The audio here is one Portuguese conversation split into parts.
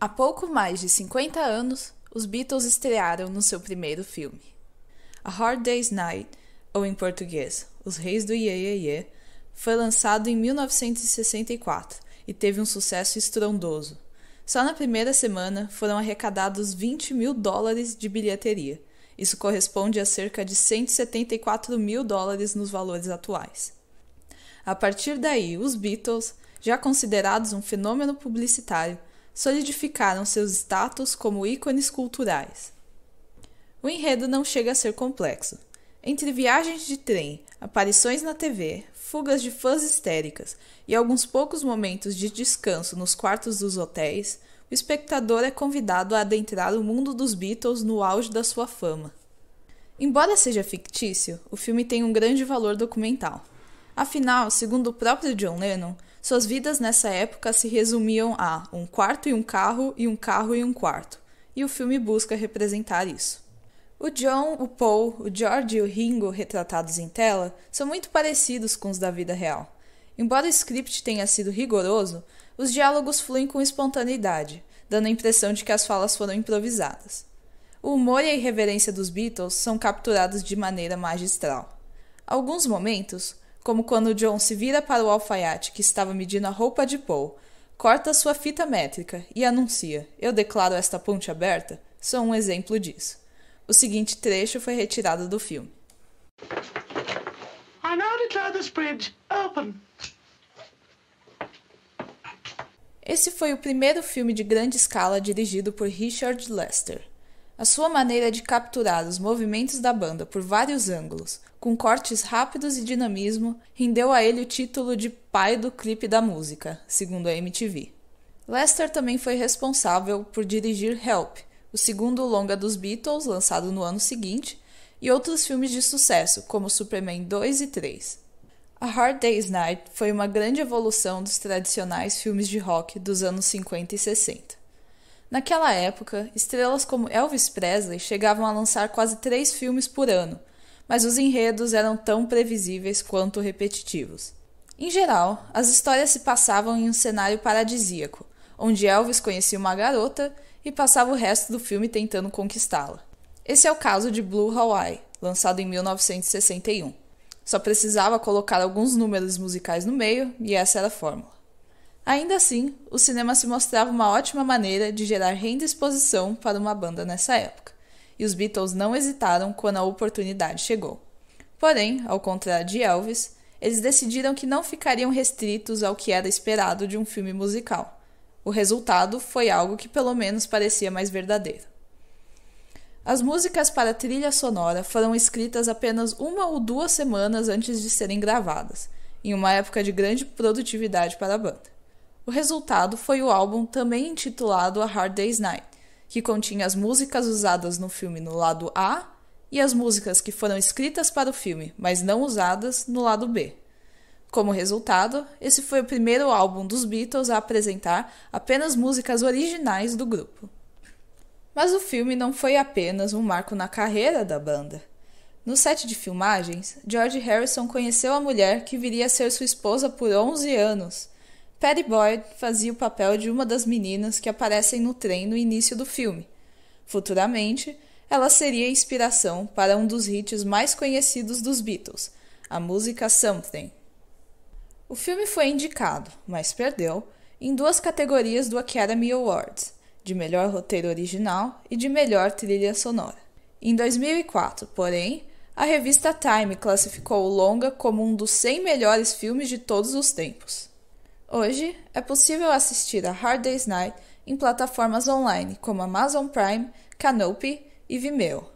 Há pouco mais de 50 anos, os Beatles estrearam no seu primeiro filme. A Hard Day's Night, ou em português, Os Reis do Iê Iê, Iê foi lançado em 1964 e teve um sucesso estrondoso. Só na primeira semana foram arrecadados 20 mil dólares de bilheteria. Isso corresponde a cerca de 174 mil dólares nos valores atuais. A partir daí, os Beatles, já considerados um fenômeno publicitário, solidificaram seus status como ícones culturais. O enredo não chega a ser complexo. Entre viagens de trem, aparições na TV, fugas de fãs histéricas e alguns poucos momentos de descanso nos quartos dos hotéis, o espectador é convidado a adentrar o mundo dos Beatles no auge da sua fama. Embora seja fictício, o filme tem um grande valor documental. Afinal, segundo o próprio John Lennon, suas vidas nessa época se resumiam a um quarto e um carro e um carro e um quarto, e o filme busca representar isso. O John, o Paul, o George e o Ringo retratados em tela são muito parecidos com os da vida real. Embora o script tenha sido rigoroso, os diálogos fluem com espontaneidade, dando a impressão de que as falas foram improvisadas. O humor e a irreverência dos Beatles são capturados de maneira magistral. Alguns momentos, como quando John se vira para o alfaiate que estava medindo a roupa de Paul, corta sua fita métrica e anuncia: Eu declaro esta ponte aberta, sou um exemplo disso. O seguinte trecho foi retirado do filme. I now declare this bridge open. Esse foi o primeiro filme de grande escala dirigido por Richard Lester. A sua maneira de capturar os movimentos da banda por vários ângulos, com cortes rápidos e dinamismo, rendeu a ele o título de pai do clipe da música, segundo a MTV. Lester também foi responsável por dirigir Help, o segundo longa dos Beatles, lançado no ano seguinte, e outros filmes de sucesso, como Superman 2 e 3. A Hard Day's Night foi uma grande evolução dos tradicionais filmes de rock dos anos 50 e 60. Naquela época, estrelas como Elvis Presley chegavam a lançar quase três filmes por ano, mas os enredos eram tão previsíveis quanto repetitivos. Em geral, as histórias se passavam em um cenário paradisíaco, onde Elvis conhecia uma garota e passava o resto do filme tentando conquistá-la. Esse é o caso de Blue Hawaii, lançado em 1961. Só precisava colocar alguns números musicais no meio e essa era a fórmula. Ainda assim, o cinema se mostrava uma ótima maneira de gerar renda e exposição para uma banda nessa época, e os Beatles não hesitaram quando a oportunidade chegou. Porém, ao contrário de Elvis, eles decidiram que não ficariam restritos ao que era esperado de um filme musical. O resultado foi algo que pelo menos parecia mais verdadeiro. As músicas para trilha sonora foram escritas apenas uma ou duas semanas antes de serem gravadas, em uma época de grande produtividade para a banda. O resultado foi o álbum também intitulado A Hard Day's Night, que continha as músicas usadas no filme no lado A e as músicas que foram escritas para o filme, mas não usadas, no lado B. Como resultado, esse foi o primeiro álbum dos Beatles a apresentar apenas músicas originais do grupo. Mas o filme não foi apenas um marco na carreira da banda. No set de filmagens, George Harrison conheceu a mulher que viria a ser sua esposa por 11 anos Patty Boyd fazia o papel de uma das meninas que aparecem no trem no início do filme. Futuramente, ela seria inspiração para um dos hits mais conhecidos dos Beatles, a música Something. O filme foi indicado, mas perdeu, em duas categorias do Academy Awards, de melhor roteiro original e de melhor trilha sonora. Em 2004, porém, a revista Time classificou o longa como um dos 100 melhores filmes de todos os tempos. Hoje, é possível assistir a Hard Day's Night em plataformas online como Amazon Prime, Canopy e Vimeo.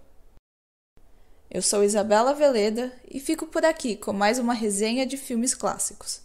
Eu sou Isabela Veleda e fico por aqui com mais uma resenha de filmes clássicos.